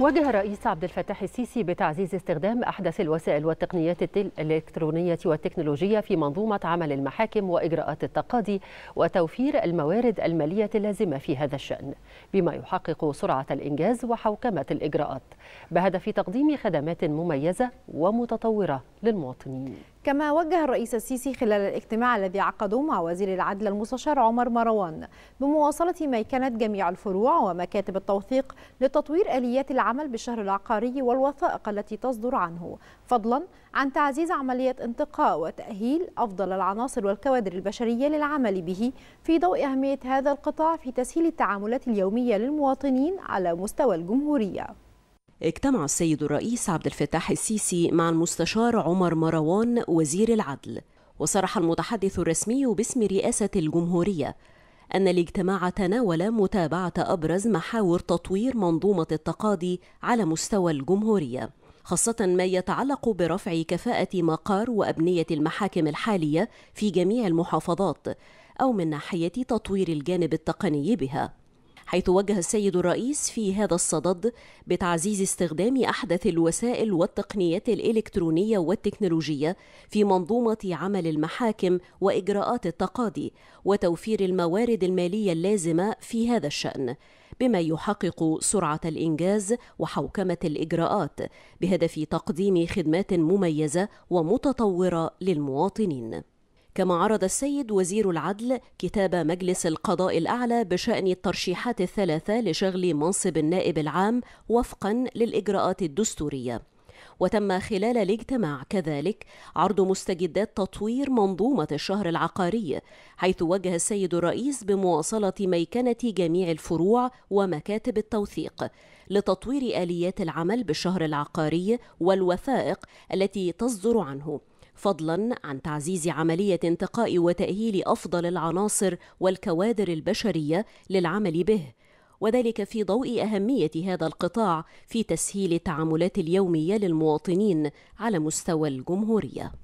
وجه الرئيس عبد الفتاح السيسي بتعزيز استخدام أحدث الوسائل والتقنيات الإلكترونية والتكنولوجية في منظومة عمل المحاكم وإجراءات التقاضي وتوفير الموارد المالية اللازمة في هذا الشأن بما يحقق سرعة الإنجاز وحوكمة الإجراءات بهدف تقديم خدمات مميزة ومتطورة للمواطنين كما وجه الرئيس السيسي خلال الاجتماع الذي عقده مع وزير العدل المستشار عمر مروان بمواصلة ميكنة جميع الفروع ومكاتب التوثيق لتطوير آليات العمل بالشهر العقاري والوثائق التي تصدر عنه فضلا عن تعزيز عملية انتقاء وتأهيل أفضل العناصر والكوادر البشرية للعمل به في ضوء أهمية هذا القطاع في تسهيل التعاملات اليومية للمواطنين على مستوى الجمهورية اجتمع السيد الرئيس عبد الفتاح السيسي مع المستشار عمر مروان وزير العدل وصرح المتحدث الرسمي باسم رئاسة الجمهورية أن الاجتماع تناول متابعة أبرز محاور تطوير منظومة التقاضي على مستوى الجمهورية خاصة ما يتعلق برفع كفاءة مقار وأبنية المحاكم الحالية في جميع المحافظات أو من ناحية تطوير الجانب التقني بها حيث وجه السيد الرئيس في هذا الصدد بتعزيز استخدام أحدث الوسائل والتقنيات الإلكترونية والتكنولوجية في منظومة عمل المحاكم وإجراءات التقاضي وتوفير الموارد المالية اللازمة في هذا الشأن بما يحقق سرعة الإنجاز وحوكمة الإجراءات بهدف تقديم خدمات مميزة ومتطورة للمواطنين كما عرض السيد وزير العدل كتاب مجلس القضاء الأعلى بشأن الترشيحات الثلاثة لشغل منصب النائب العام وفقا للإجراءات الدستورية وتم خلال الاجتماع كذلك عرض مستجدات تطوير منظومة الشهر العقاري حيث وجه السيد الرئيس بمواصلة ميكنة جميع الفروع ومكاتب التوثيق لتطوير آليات العمل بالشهر العقاري والوثائق التي تصدر عنه فضلا عن تعزيز عمليه انتقاء وتاهيل افضل العناصر والكوادر البشريه للعمل به وذلك في ضوء اهميه هذا القطاع في تسهيل التعاملات اليوميه للمواطنين على مستوى الجمهوريه